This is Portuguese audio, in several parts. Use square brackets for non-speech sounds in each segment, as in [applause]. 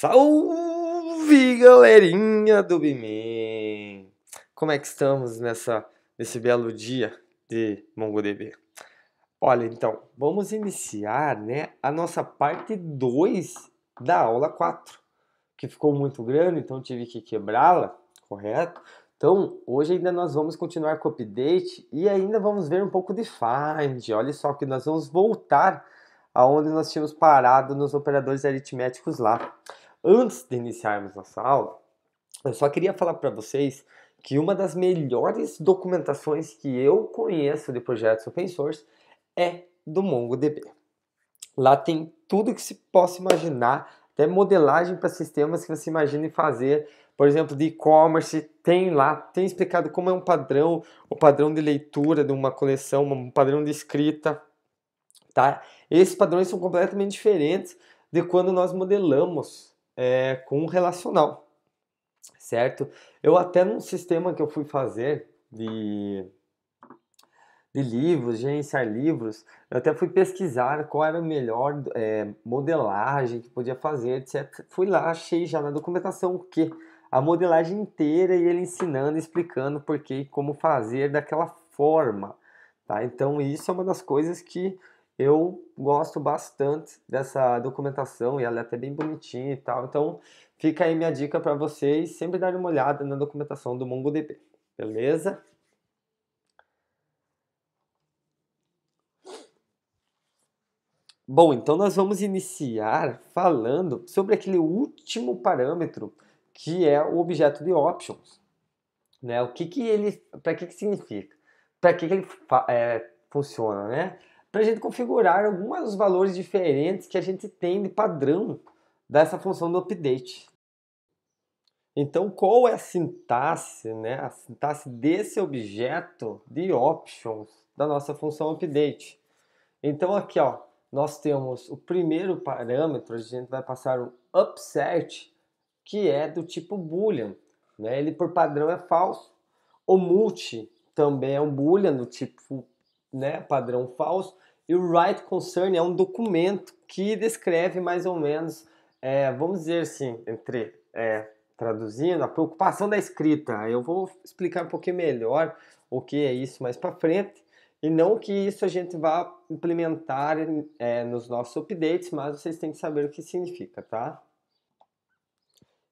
Salve, galerinha do Bimim! Como é que estamos nessa, nesse belo dia de MongoDB? Olha, então, vamos iniciar né, a nossa parte 2 da aula 4, que ficou muito grande, então tive que quebrá-la, correto? Então, hoje ainda nós vamos continuar com o update e ainda vamos ver um pouco de find. Olha só que nós vamos voltar aonde nós tínhamos parado nos operadores aritméticos lá. Antes de iniciarmos nossa aula, eu só queria falar para vocês que uma das melhores documentações que eu conheço de projetos open source é do MongoDB. Lá tem tudo que se possa imaginar, até modelagem para sistemas que você imagine fazer, por exemplo, de e-commerce, tem lá, tem explicado como é um padrão, o padrão de leitura de uma coleção, um padrão de escrita, tá? Esses padrões são completamente diferentes de quando nós modelamos é, com relacional, certo? Eu até num sistema que eu fui fazer de, de livros, gerenciar livros, eu até fui pesquisar qual era a melhor é, modelagem que podia fazer, etc. Fui lá, achei já na documentação o que? A modelagem inteira e ele ensinando, explicando por que como fazer daquela forma. Tá? Então isso é uma das coisas que eu gosto bastante dessa documentação e ela é até bem bonitinha e tal. Então, fica aí minha dica para vocês sempre darem uma olhada na documentação do MongoDB, beleza? Bom, então nós vamos iniciar falando sobre aquele último parâmetro que é o objeto de options, né? O que que ele, para que que significa? Para que que ele é, funciona, né? para a gente configurar alguns valores diferentes que a gente tem de padrão dessa função do update. Então, qual é a sintaxe, né? a sintaxe desse objeto de options da nossa função update? Então, aqui ó, nós temos o primeiro parâmetro, a gente vai passar um upset, que é do tipo boolean. Né? Ele, por padrão, é falso. O multi também é um boolean do tipo né, padrão falso. E o Right Concern é um documento que descreve mais ou menos, é, vamos dizer assim, entre é, traduzindo, a preocupação da escrita. Eu vou explicar um pouquinho melhor o que é isso mais para frente. E não que isso a gente vá implementar é, nos nossos updates, mas vocês têm que saber o que significa, tá?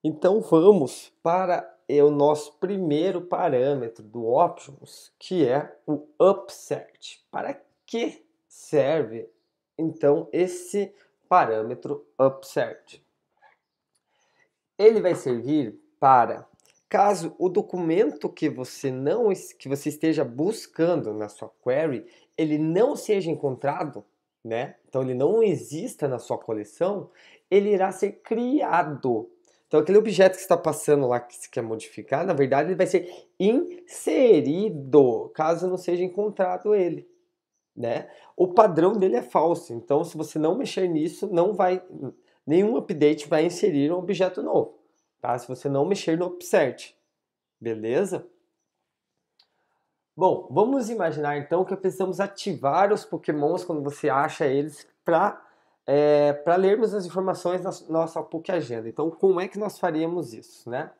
Então vamos para é, o nosso primeiro parâmetro do Options, que é o Upset. Para que serve então esse parâmetro upsert. Ele vai servir para caso o documento que você não que você esteja buscando na sua query, ele não seja encontrado, né? Então ele não exista na sua coleção, ele irá ser criado. Então aquele objeto que está passando lá que se quer modificar, na verdade ele vai ser inserido, caso não seja encontrado ele né? O padrão dele é falso, então se você não mexer nisso, não vai nenhum update vai inserir um objeto novo, tá? Se você não mexer no offset. Beleza? Bom, vamos imaginar então que precisamos ativar os pokémons quando você acha eles para é, para lermos as informações na nossa PUC Agenda. Então, como é que nós faríamos isso, né?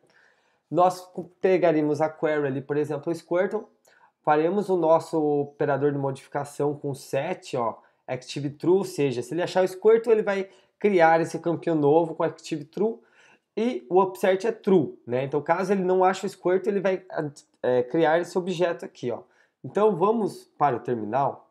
Nós pegaríamos a query ali, por exemplo, o Squirtle, faremos o nosso operador de modificação com 7, ó, active true, ou seja, se ele achar o Squirtle, ele vai criar esse campeão novo com active true e o offset é true, né? Então, caso ele não ache o Squirtle, ele vai é, criar esse objeto aqui, ó. Então, vamos para o terminal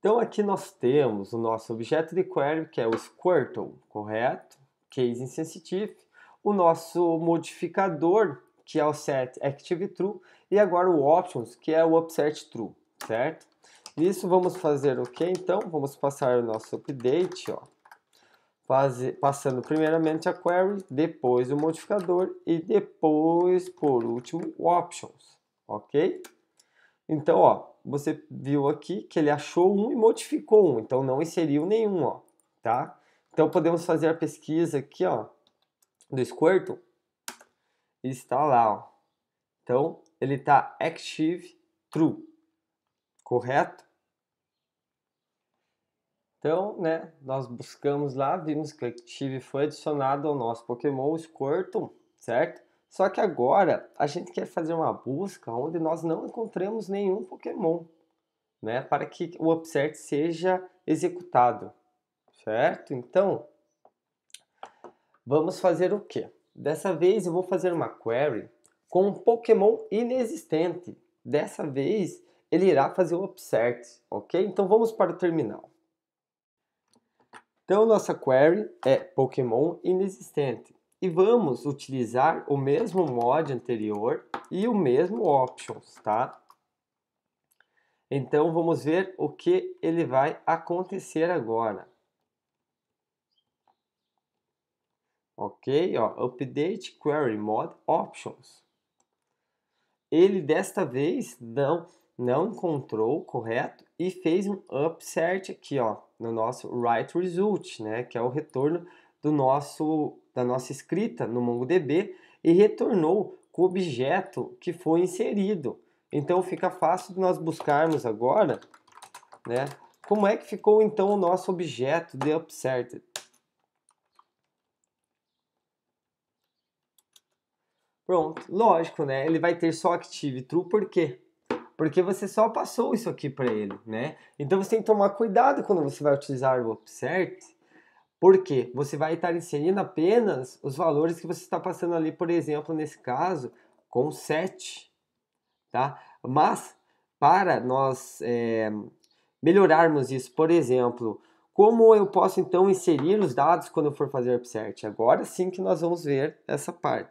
Então aqui nós temos o nosso objeto de query, que é o Squirtle, correto? Case insensitive. O nosso modificador, que é o set active true. E agora o options, que é o upset true, certo? Isso vamos fazer o okay, que então? Vamos passar o nosso update, ó. Faze, passando primeiramente a query, depois o modificador e depois, por último, o options, ok? Então, ó, você viu aqui que ele achou um e modificou um, então não inseriu nenhum, ó, tá? Então podemos fazer a pesquisa aqui, ó, do Squirtle. Está lá, ó. Então ele está active true, correto? Então, né, nós buscamos lá, vimos que active foi adicionado ao nosso Pokémon Squirtle, certo? Só que agora a gente quer fazer uma busca onde nós não encontramos nenhum Pokémon, né? Para que o upsert seja executado, certo? Então, vamos fazer o quê? Dessa vez eu vou fazer uma query com um Pokémon inexistente. Dessa vez ele irá fazer o upsert, ok? Então vamos para o terminal. Então nossa query é Pokémon inexistente e vamos utilizar o mesmo mod anterior e o mesmo options, tá? Então vamos ver o que ele vai acontecer agora. Ok, ó, update query mod options. Ele desta vez não não encontrou correto e fez um upsert aqui, ó, no nosso right result, né, que é o retorno do nosso da nossa escrita no MongoDB e retornou com o objeto que foi inserido. Então fica fácil de nós buscarmos agora, né? Como é que ficou então o nosso objeto de upserted? Pronto, lógico, né? Ele vai ter só active true por quê? Porque você só passou isso aqui para ele, né? Então você tem que tomar cuidado quando você vai utilizar o upsert, porque você vai estar inserindo apenas os valores que você está passando ali, por exemplo, nesse caso, com 7. Tá? Mas, para nós é, melhorarmos isso, por exemplo, como eu posso então inserir os dados quando eu for fazer upsert? Agora sim que nós vamos ver essa parte.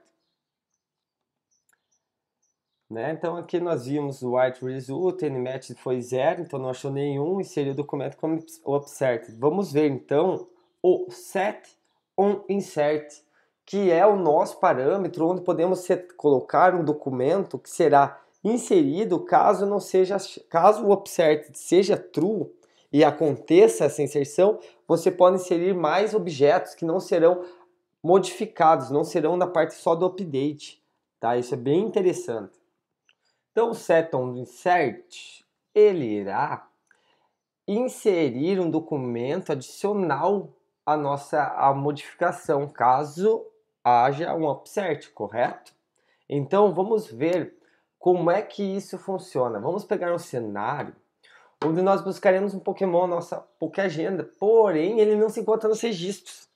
Né? Então aqui nós vimos o white result, nmatch foi zero, então não achou nenhum, inseriu o documento como upsert. Vamos ver então o set on insert, que é o nosso parâmetro onde podemos set, colocar um documento que será inserido caso não seja caso o offset seja true e aconteça essa inserção, você pode inserir mais objetos que não serão modificados, não serão na parte só do update, tá? Isso é bem interessante. Então, o set on insert, ele irá inserir um documento adicional a nossa a modificação, caso haja um upset, correto? Então vamos ver como é que isso funciona. Vamos pegar um cenário onde nós buscaremos um Pokémon na nossa agenda porém ele não se encontra nos registros.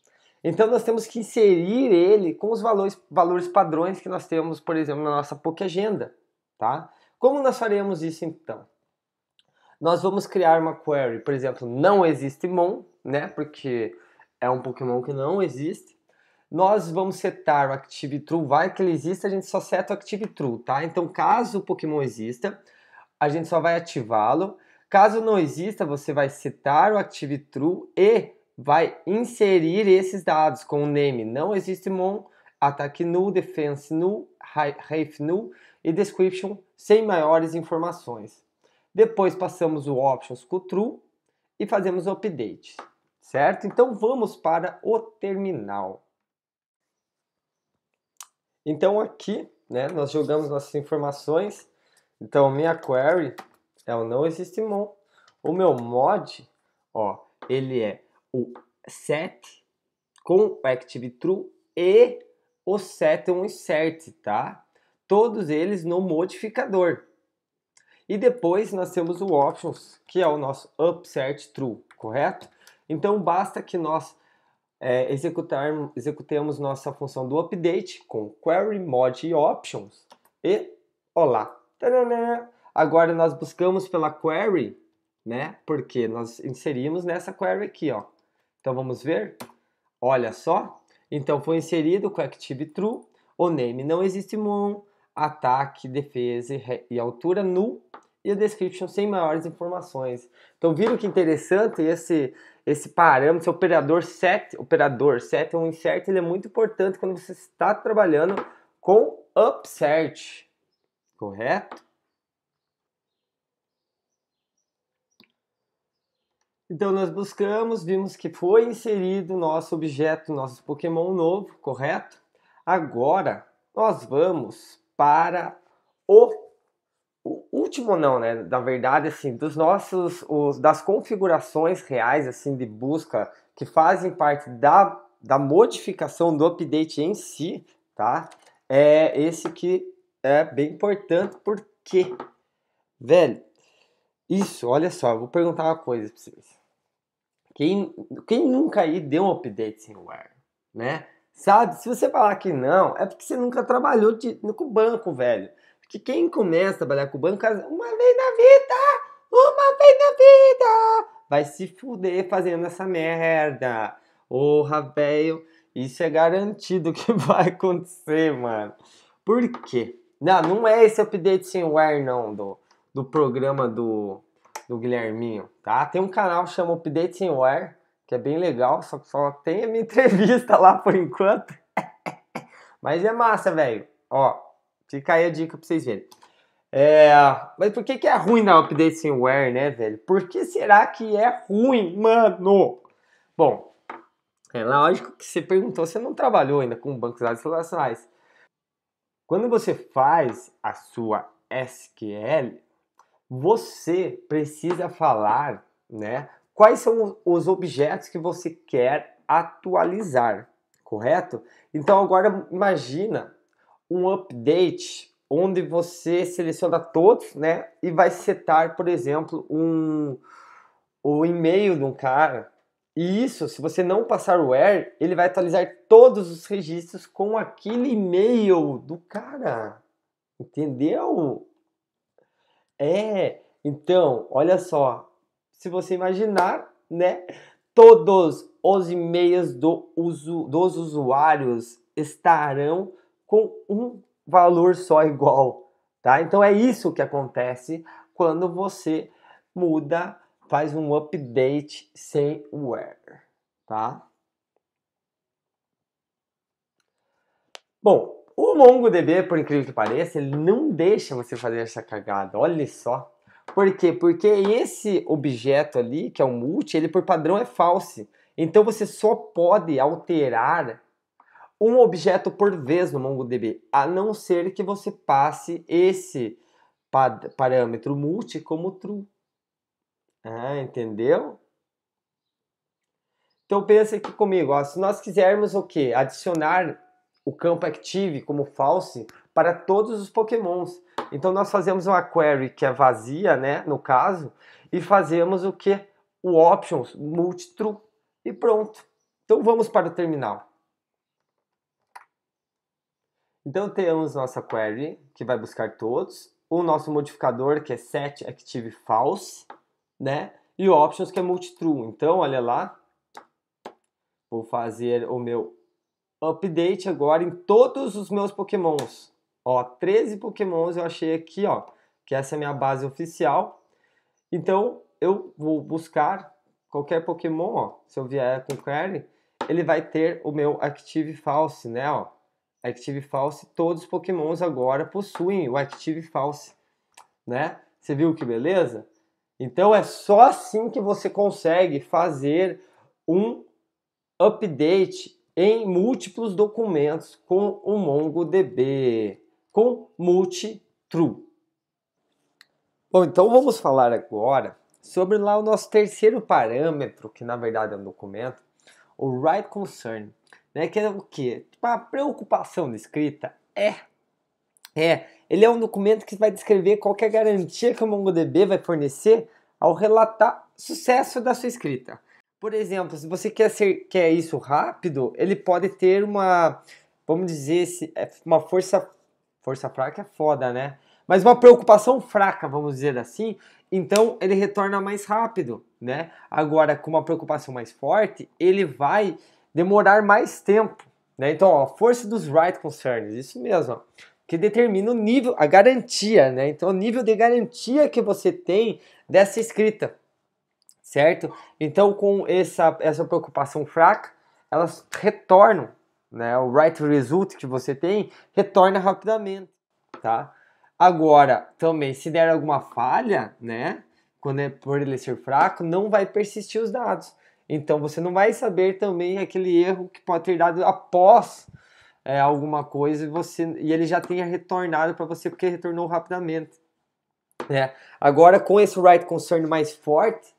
Então nós temos que inserir ele com os valores, valores padrões que nós temos, por exemplo, na nossa agenda tá? Como nós faremos isso então? Nós vamos criar uma query, por exemplo, não existe mon, né? Porque é um Pokémon que não existe. Nós vamos setar o Active True, vai que ele exista, a gente só seta o Active True, tá? Então, caso o Pokémon exista, a gente só vai ativá-lo. Caso não exista, você vai setar o Active True e vai inserir esses dados com o name. Não existe mon, ataque nu, defense nu, Rafe nu e description sem maiores informações. Depois passamos o options com o true e fazemos o update certo? Então vamos para o terminal. Então aqui, né, nós jogamos nossas informações. Então minha query é o não existe mon. O meu mod, ó, ele é o set com active true e o set é um insert, tá? Todos eles no modificador. E depois nós temos o options, que é o nosso upsert true, correto? Então basta que nós é, executar, executemos nossa função do update com query mod e options e olá. Tadana! Agora nós buscamos pela query, né? Porque nós inserimos nessa query aqui, ó. Então vamos ver? Olha só. Então foi inserido com active true, o name não existe moon, ataque, defesa e altura null e a description sem maiores informações. Então viram que interessante esse esse parâmetro, esse operador set, operador set é um insert, ele é muito importante quando você está trabalhando com upsert, correto? Então nós buscamos, vimos que foi inserido nosso objeto, nosso Pokémon novo, correto? Agora nós vamos para o último não, né? Na verdade, assim, dos nossos, os, das configurações reais, assim, de busca que fazem parte da, da modificação do update em si, tá? É esse que é bem importante, porque, velho, isso, olha só, vou perguntar uma coisa pra vocês. Quem, quem nunca aí deu um update em Wire, né? Sabe, se você falar que não, é porque você nunca trabalhou de, com banco, velho que quem começa a trabalhar com o banco, uma vez na vida, uma vez na vida, vai se fuder fazendo essa merda. Porra, velho, isso é garantido que [laughs] vai acontecer, mano. Por quê? Não, não é esse update sem wear, não, do, do programa do, do Guilherminho, tá? Tem um canal que chama Update Sem Wear, que é bem legal, só que só tem a minha [laughs] entrevista lá por enquanto. [laughs] Mas é massa, velho. Ó, Fica aí a dica pra vocês verem. É, mas por que, que é ruim dar update sem wear, né, velho? Por que será que é ruim, mano? Bom, é lógico que você perguntou, você não trabalhou ainda com bancos de dados relacionais. Quando você faz a sua SQL, você precisa falar, né, quais são os objetos que você quer atualizar, correto? Então agora imagina um update onde você seleciona todos, né? E vai setar, por exemplo, um o e-mail de um cara. E isso, se você não passar o where, ele vai atualizar todos os registros com aquele e-mail do cara. Entendeu? É, então, olha só. Se você imaginar, né? Todos os e-mails do uso, dos usuários estarão com um valor só igual, tá? Então é isso que acontece quando você muda, faz um update sem where, tá? Bom, o MongoDB, por incrível que pareça, ele não deixa você fazer essa cagada, olha só. Por quê? Porque esse objeto ali, que é o multi, ele por padrão é false. Então você só pode alterar um objeto por vez no MongoDB, a não ser que você passe esse parâmetro multi como true. Ah, entendeu? Então pensa aqui comigo, ó, se nós quisermos o que? Adicionar o campo active como false para todos os pokémons. Então nós fazemos uma query que é vazia, né, no caso, e fazemos o que? O options multi true e pronto. Então vamos para o terminal. Então temos nossa query, que vai buscar todos, o nosso modificador, que é set active false, né? E o options, que é multitrue. Então, olha lá, vou fazer o meu update agora em todos os meus pokémons. Ó, 13 pokémons eu achei aqui, ó, que essa é a minha base oficial. Então, eu vou buscar qualquer pokémon, ó, se eu vier com query, ele vai ter o meu active false, né, ó. Active False, todos os pokémons agora possuem o Active False, né? Você viu que beleza? Então é só assim que você consegue fazer um update em múltiplos documentos com o MongoDB, com multi-true. Bom, então vamos falar agora sobre lá o nosso terceiro parâmetro, que na verdade é um documento, o Write concern né? Que é o quê? Tipo, a preocupação de escrita é é, ele é um documento que vai descrever qualquer é garantia que o MongoDB vai fornecer ao relatar sucesso da sua escrita. Por exemplo, se você quer, ser, quer isso rápido, ele pode ter uma, vamos dizer, é, uma força, força fraca é foda, né? Mas uma preocupação fraca, vamos dizer assim, então ele retorna mais rápido, né? Agora, com uma preocupação mais forte, ele vai demorar mais tempo. Né? Então, a força dos right concerns, isso mesmo, ó, que determina o nível, a garantia, né? Então, o nível de garantia que você tem dessa escrita, certo? Então, com essa, essa preocupação fraca, elas retornam, né? O right result que você tem retorna rapidamente, tá? Agora, também, se der alguma falha, né? Quando é por ele ser fraco, não vai persistir os dados. Então você não vai saber também aquele erro que pode ter dado após é, alguma coisa e, você, e ele já tenha retornado para você porque retornou rapidamente. Né? Agora com esse right concern mais forte,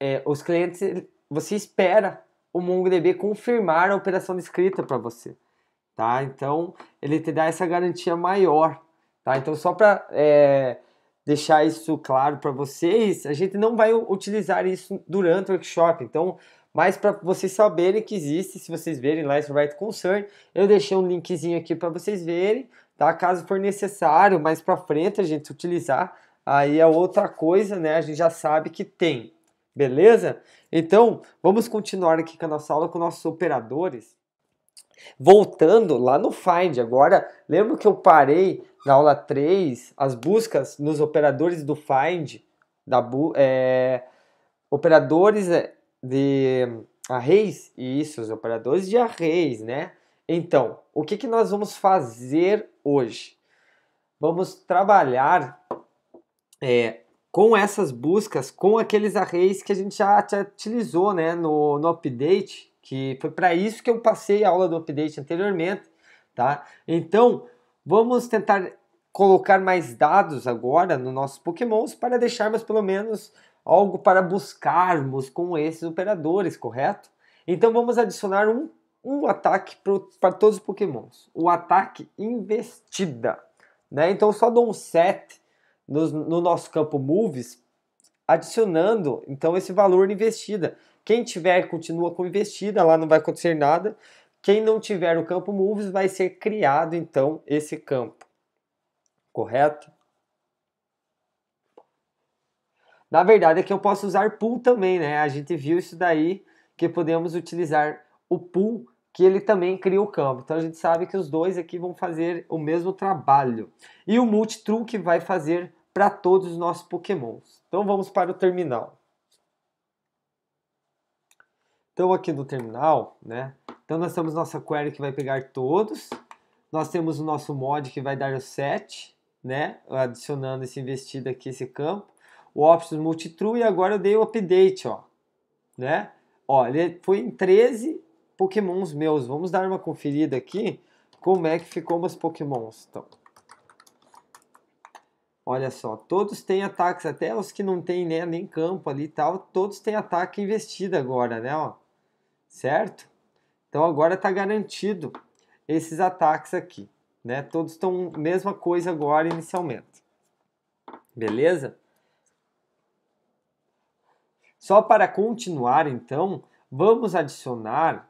é, os clientes você espera o MongoDB confirmar a operação escrita para você, tá? Então ele te dá essa garantia maior, tá? Então só para é, deixar isso claro para vocês. A gente não vai utilizar isso durante o workshop, então, mas para vocês saberem que existe, se vocês verem lá esse é Right Concern, eu deixei um linkzinho aqui para vocês verem, tá? Caso for necessário, mais para frente a gente utilizar, aí é outra coisa, né? A gente já sabe que tem. Beleza? Então, vamos continuar aqui com a nossa aula com nossos operadores. Voltando lá no Find, agora, lembro que eu parei na aula 3, as buscas nos operadores do find, da é, operadores é, de arrays, isso, os operadores de arrays, né? Então, o que, que nós vamos fazer hoje? Vamos trabalhar é, com essas buscas, com aqueles arrays que a gente já, já utilizou né, no, no update, que foi para isso que eu passei a aula do update anteriormente, tá? Então, Vamos tentar colocar mais dados agora no nosso pokémons para deixarmos pelo menos algo para buscarmos com esses operadores, correto? Então vamos adicionar um, um ataque para todos os pokémons, o ataque investida. Né? Então só dou um set no, no nosso campo moves, adicionando então esse valor investida. Quem tiver continua com investida, lá não vai acontecer nada. Quem não tiver o campo moves vai ser criado então esse campo, correto? Na verdade é que eu posso usar pool também, né? A gente viu isso daí que podemos utilizar o pool que ele também cria o campo. Então a gente sabe que os dois aqui vão fazer o mesmo trabalho. E o multitrue que vai fazer para todos os nossos pokémons. Então vamos para o terminal. Então aqui no terminal, né? Então nós temos nossa query que vai pegar todos. Nós temos o nosso mod que vai dar o set, né? Adicionando esse investido aqui, esse campo. O options multitrue e agora eu dei o update, ó. Né? Ó, ele foi em 13 pokémons meus. Vamos dar uma conferida aqui como é que ficou meus pokémons. Então, olha só, todos têm ataques, até os que não tem né, nem campo ali e tal, todos têm ataque investido agora, né? Ó certo? Então agora está garantido esses ataques aqui, né? Todos estão mesma coisa agora inicialmente. Beleza? Só para continuar então, vamos adicionar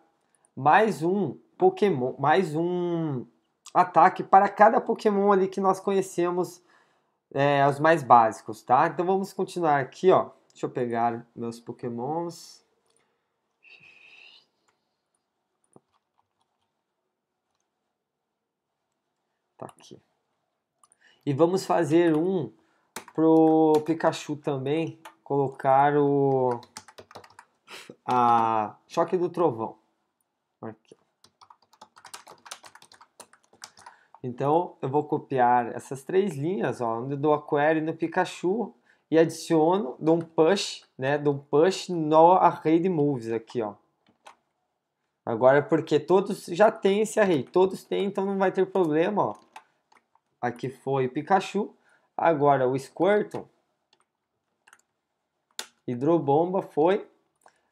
mais um Pokémon, mais um ataque para cada Pokémon ali que nós conhecemos é, os mais básicos, tá? Então vamos continuar aqui, ó. Deixa eu pegar meus Pokémons. Tá aqui. E vamos fazer um pro Pikachu também. Colocar o a choque do trovão. Aqui. Então eu vou copiar essas três linhas, ó, onde eu dou a query no Pikachu e adiciono, dou um push, né, dou um push no array de moves aqui, ó. Agora é porque todos já tem esse array, todos têm, então não vai ter problema, ó. Aqui foi Pikachu. Agora o Squirtle. Hidrobomba foi.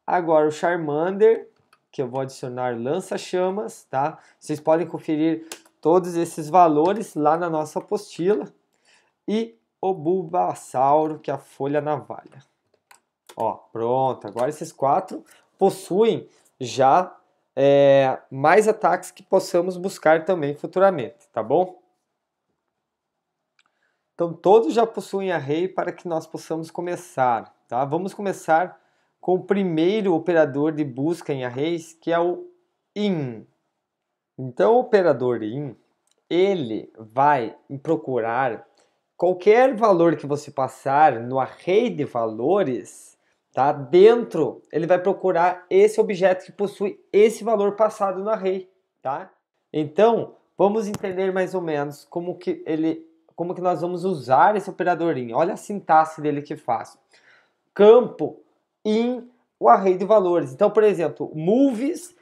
Agora o Charmander, que eu vou adicionar lança-chamas, tá? Vocês podem conferir todos esses valores lá na nossa apostila. E o Bulbasauro, que é a folha navalha. Ó, pronto. Agora esses quatro possuem já é, mais ataques que possamos buscar também futuramente, tá bom? Então todos já possuem array para que nós possamos começar, tá? Vamos começar com o primeiro operador de busca em arrays, que é o in. Então o operador in, ele vai procurar qualquer valor que você passar no array de valores, tá? Dentro, ele vai procurar esse objeto que possui esse valor passado no array, tá? Então, vamos entender mais ou menos como que ele como que nós vamos usar esse operadorinho. Olha a sintaxe dele que faz. Campo em o array de valores. Então, por exemplo, moves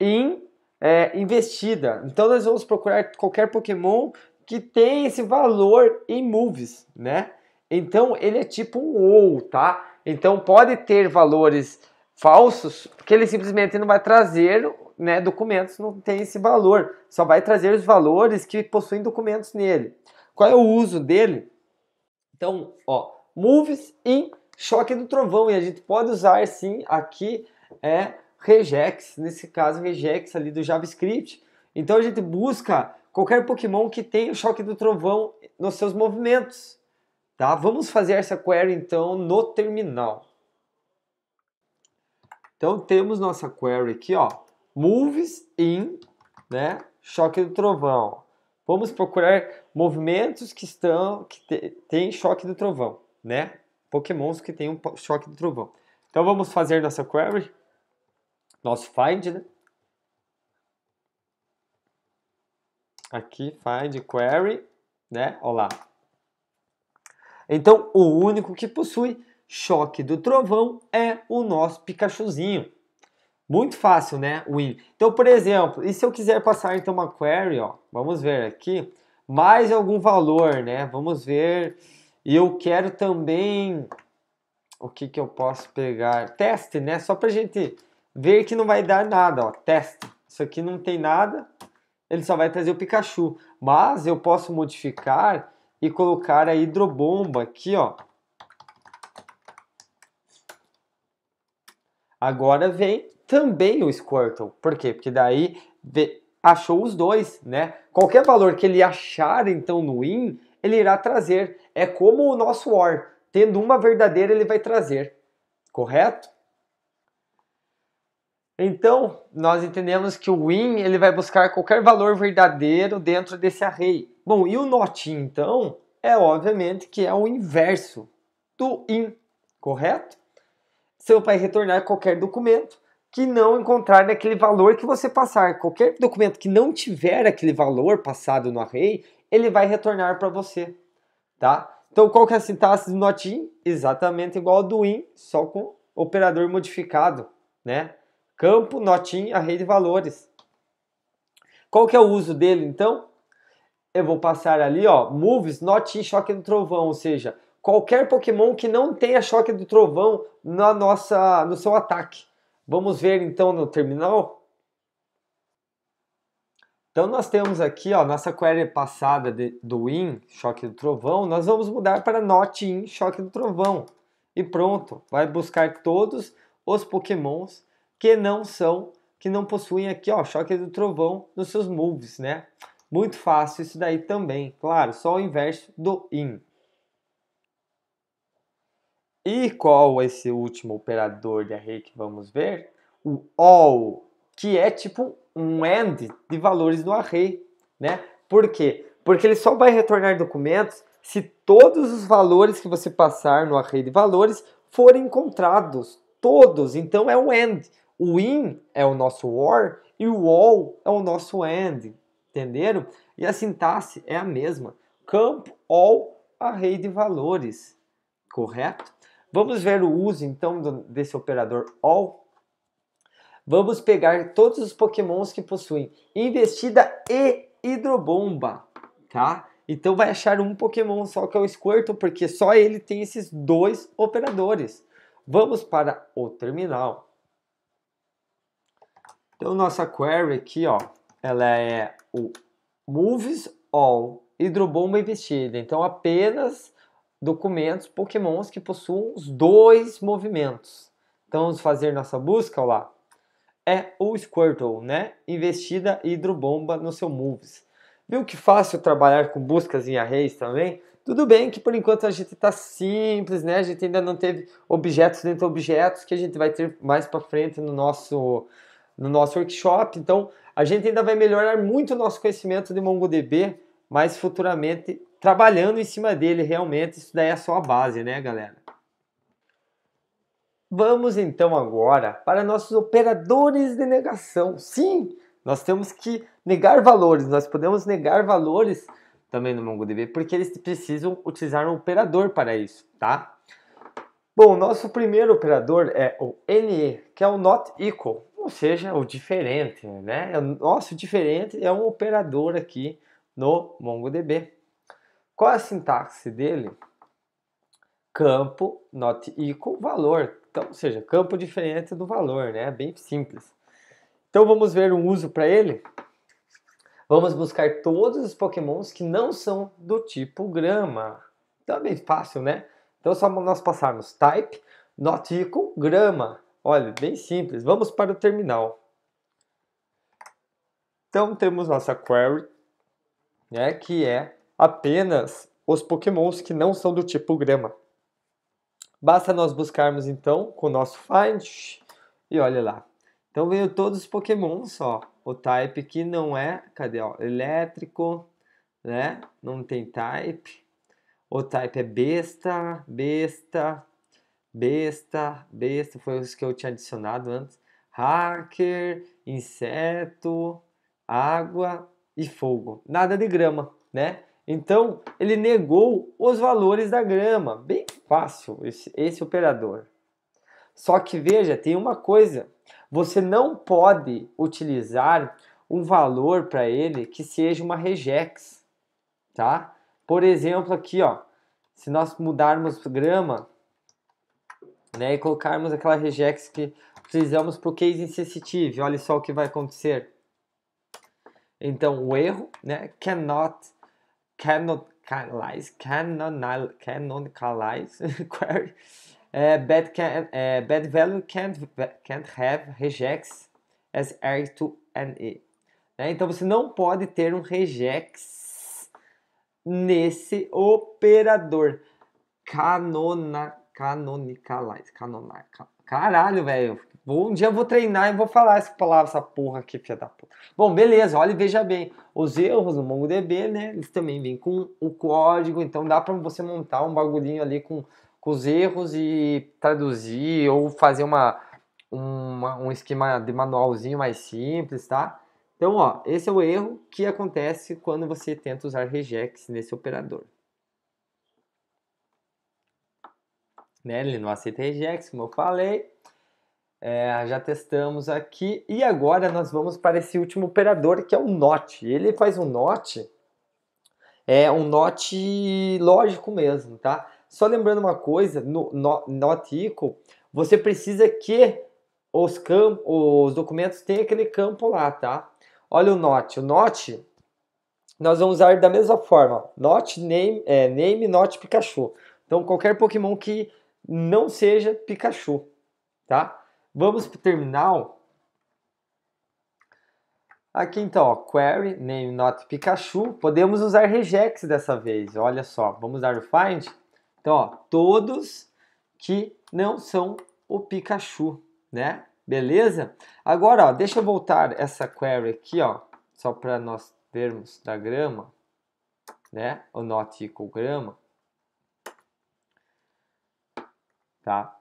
em é, investida. Então, nós vamos procurar qualquer Pokémon que tem esse valor em moves, né? Então, ele é tipo um ou, tá? Então, pode ter valores falsos porque ele simplesmente não vai trazer né, documentos não tem esse valor, só vai trazer os valores que possuem documentos nele. Qual é o uso dele? Então, ó, moves em choque do trovão. E a gente pode usar sim aqui é regex, nesse caso regex ali do JavaScript. Então a gente busca qualquer Pokémon que tenha o choque do trovão nos seus movimentos. Tá? Vamos fazer essa query então no terminal. Então temos nossa query aqui, ó, moves in, né, choque do trovão. Vamos procurar movimentos que estão que tem choque do trovão, né? Pokémons que tem um choque do trovão. Então vamos fazer nossa query, nosso find, né? Aqui find query, né? Olá. Então o único que possui choque do trovão é o nosso Pikachuzinho. Muito fácil, né, Win? Então, por exemplo, e se eu quiser passar então uma query, ó, vamos ver aqui mais algum valor, né? Vamos ver. E eu quero também o que, que eu posso pegar. Teste, né? Só pra gente ver que não vai dar nada, ó. Teste. Isso aqui não tem nada. Ele só vai trazer o Pikachu. Mas eu posso modificar e colocar a hidrobomba aqui, ó. Agora vem também o Squirtle. Por quê? Porque daí achou os dois, né? Qualquer valor que ele achar então no in, ele irá trazer. É como o nosso OR, tendo uma verdadeira ele vai trazer, correto? Então, nós entendemos que o in ele vai buscar qualquer valor verdadeiro dentro desse array. Bom, e o not então é obviamente que é o inverso do in, correto? Você vai retornar qualquer documento que não encontrar naquele valor que você passar. Qualquer documento que não tiver aquele valor passado no array, ele vai retornar para você, tá? Então, qual que é a sintaxe do not in? Exatamente igual ao do in, só com operador modificado, né? Campo, not in, array de valores. Qual que é o uso dele, então? Eu vou passar ali, ó, moves, not in, choque do trovão, ou seja, qualquer Pokémon que não tenha choque do trovão na nossa, no seu ataque. Vamos ver então no terminal? Então nós temos aqui ó, nossa query passada de, do in, choque do trovão, nós vamos mudar para not in, choque do trovão. E pronto, vai buscar todos os pokémons que não são, que não possuem aqui ó, choque do trovão nos seus moves, né? Muito fácil isso daí também, claro, só o inverso do in. E qual esse último operador de array que vamos ver? O all, que é tipo um end de valores do array, né? Por quê? Porque ele só vai retornar documentos se todos os valores que você passar no array de valores forem encontrados, todos. Então é o end. O in é o nosso or e o all é o nosso end, entenderam? E a sintaxe é a mesma. Campo all array de valores, correto? Vamos ver o uso então do, desse operador all. Vamos pegar todos os pokémons que possuem investida e hidrobomba, tá? Então vai achar um pokémon só que é o Squirtle, porque só ele tem esses dois operadores. Vamos para o terminal. Então nossa query aqui, ó, ela é o moves all hidrobomba investida. Então apenas documentos pokémons que possuam os dois movimentos. Então vamos fazer nossa busca lá. É o Squirtle, né? Investida hidrobomba no seu moves. Viu que fácil trabalhar com buscas em arrays também? Tudo bem que por enquanto a gente está simples, né? A gente ainda não teve objetos dentro de objetos que a gente vai ter mais para frente no nosso no nosso workshop. Então, a gente ainda vai melhorar muito o nosso conhecimento de MongoDB, mas futuramente trabalhando em cima dele realmente. Isso daí é só a base, né, galera? Vamos então agora para nossos operadores de negação. Sim, nós temos que negar valores. Nós podemos negar valores também no MongoDB, porque eles precisam utilizar um operador para isso, tá? Bom, nosso primeiro operador é o NE, que é o not equal, ou seja, o diferente, né? O nosso diferente é um operador aqui no MongoDB. Qual é a sintaxe dele? Campo not equal valor. Então, ou seja, campo diferente do valor, né? Bem simples. Então vamos ver um uso para ele. Vamos buscar todos os pokémons que não são do tipo grama. Então é bem fácil, né? Então só nós passarmos type, not equal, grama. Olha, bem simples. Vamos para o terminal. Então temos nossa query, né, que é apenas os pokémons que não são do tipo grama. Basta nós buscarmos então com o nosso find e olha lá. Então veio todos os pokémons, ó. O type que não é, cadê, ó, elétrico, né? Não tem type. O type é besta, besta, besta, besta, foi os que eu tinha adicionado antes. Hacker, inseto, água e fogo. Nada de grama, né? Então, ele negou os valores da grama. Bem fácil esse, esse operador. Só que veja, tem uma coisa: você não pode utilizar um valor para ele que seja uma regex, tá? Por exemplo, aqui, ó, se nós mudarmos grama, né, e colocarmos aquela regex que utilizamos para o case insensitive, olha só o que vai acontecer. Então, o erro, né, cannot canonicalize, canonicalize, canonize [laughs] query. Uh, bad, can, uh, bad value can't, can't have rejects as r to NE. Né? Então você não pode ter um regex nesse operador. Canona, canonicalize, canonical. Caralho, velho, Vou, um dia eu vou treinar e vou falar essa palavra, essa porra aqui, filha da puta. Bom, beleza, olha e veja bem. Os erros no MongoDB, né? Eles também vêm com o código, então dá para você montar um bagulhinho ali com, com os erros e traduzir ou fazer uma, uma, um esquema de manualzinho mais simples, tá? Então, ó, esse é o erro que acontece quando você tenta usar regex nesse operador. Né? Ele não aceita regex, como eu falei. É, já testamos aqui e agora nós vamos para esse último operador que é o NOT. Ele faz um NOT, é um NOT lógico mesmo, tá? Só lembrando uma coisa, no, NOT equal, você precisa que os, os documentos tenham aquele campo lá, tá? Olha o NOT. O NOT nós vamos usar da mesma forma, NOT name, é, name NOT Pikachu. Então qualquer Pokémon que não seja Pikachu, tá? Vamos para o terminal. Aqui então, ó, query name not Pikachu. Podemos usar regex dessa vez. Olha só, vamos dar o find. Então, ó, todos que não são o Pikachu, né? Beleza? Agora, ó, deixa eu voltar essa query aqui, ó, só para nós termos da grama, né? O not equal grama. Tá?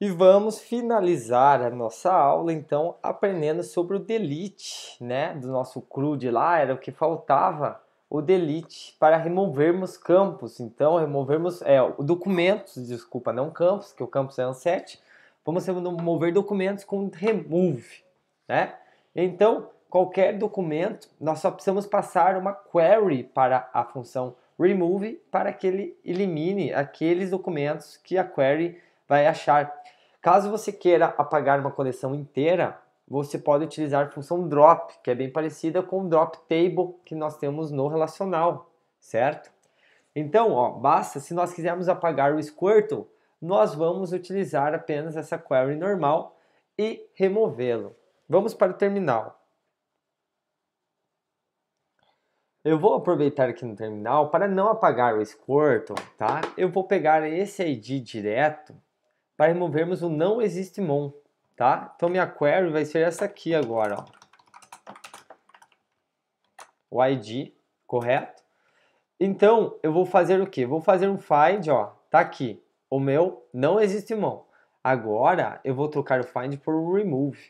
E vamos finalizar a nossa aula, então, aprendendo sobre o delete, né? Do nosso CRUD lá, era o que faltava, o delete, para removermos campos. Então, removermos é, documentos, desculpa, não campos, que o campus é um set. Vamos remover documentos com remove, né? Então, qualquer documento, nós só precisamos passar uma query para a função remove para que ele elimine aqueles documentos que a query vai achar. Caso você queira apagar uma coleção inteira, você pode utilizar a função drop, que é bem parecida com o drop table que nós temos no relacional, certo? Então, ó, basta, se nós quisermos apagar o Squirtle, nós vamos utilizar apenas essa query normal e removê-lo. Vamos para o terminal. Eu vou aproveitar aqui no terminal para não apagar o Squirtle, tá? Eu vou pegar esse ID direto para removermos o não existe mon, tá? Então minha query vai ser essa aqui agora, ó. O ID, correto? Então, eu vou fazer o quê? Vou fazer um find, ó, tá aqui. O meu não existe mon. Agora, eu vou trocar o find por um remove.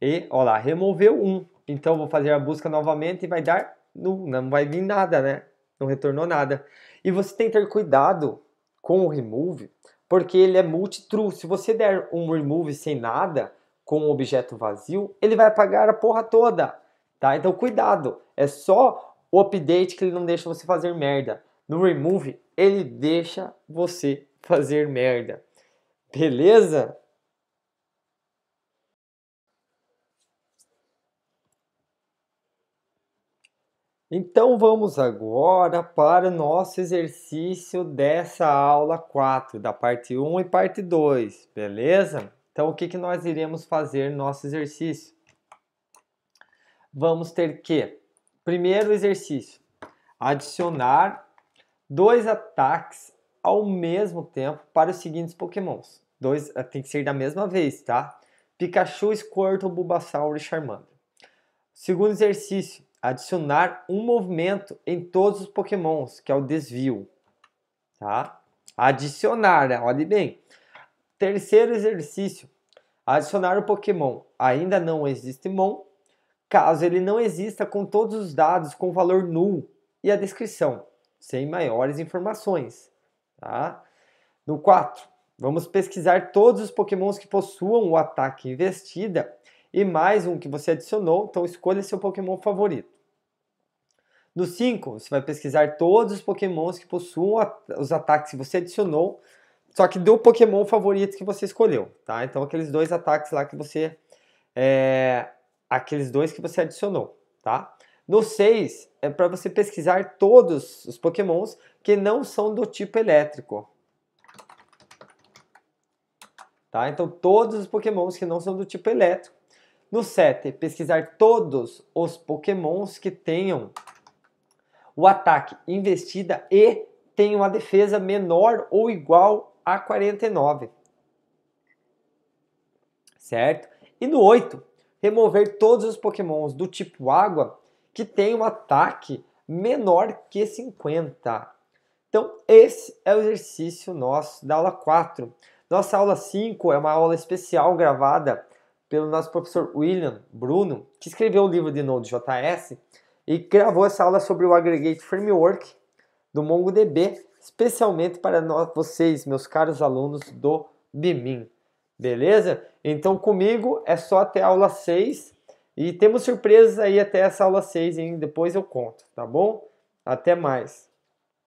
E, ó lá, removeu um. Então, vou fazer a busca novamente e vai dar Não vai vir nada, né? Não retornou nada. E você tem que ter cuidado com o remove, porque ele é multi-true. Se você der um remove sem nada, com um objeto vazio, ele vai apagar a porra toda, tá? Então cuidado, é só o update que ele não deixa você fazer merda. No remove, ele deixa você fazer merda. Beleza? Então vamos agora para o nosso exercício dessa aula 4, da parte 1 e parte 2, beleza? Então o que, que nós iremos fazer no nosso exercício? Vamos ter que, primeiro exercício, adicionar dois ataques ao mesmo tempo para os seguintes pokémons. Dois, eh, tem que ser da mesma vez, tá? Pikachu, Squirtle, Bulbasaur e Charmander. Segundo exercício, adicionar um movimento em todos os pokémons, que é o desvio. Tá? Adicionar, né? olhe bem. Terceiro exercício, adicionar o pokémon. Ainda não existe mon, caso ele não exista com todos os dados com valor nulo e a descrição, sem maiores informações. Tá? No 4, vamos pesquisar todos os pokémons que possuam o ataque investida e mais um que você adicionou, então escolha seu Pokémon favorito. No 5, você vai pesquisar todos os Pokémons que possuem os ataques que você adicionou, só que do Pokémon favorito que você escolheu, tá? Então aqueles dois ataques lá que você. É, aqueles dois que você adicionou, tá? No 6, é para você pesquisar todos os Pokémons que não são do tipo elétrico, Tá? Então, todos os pokémons que não são do tipo elétrico, no 7, pesquisar todos os pokémons que tenham o ataque investida e tenham a defesa menor ou igual a 49. Certo? E no 8, remover todos os pokémons do tipo água que tenham um ataque menor que 50. Então, esse é o exercício nosso da aula 4. Nossa aula 5 é uma aula especial gravada pelo nosso professor William Bruno, que escreveu o livro de Node.js e gravou essa aula sobre o Aggregate Framework do MongoDB, especialmente para nós, vocês, meus caros alunos do BIMIN. Beleza? Então comigo é só até a aula 6 e temos surpresas aí até essa aula 6, hein? depois eu conto, tá bom? Até mais!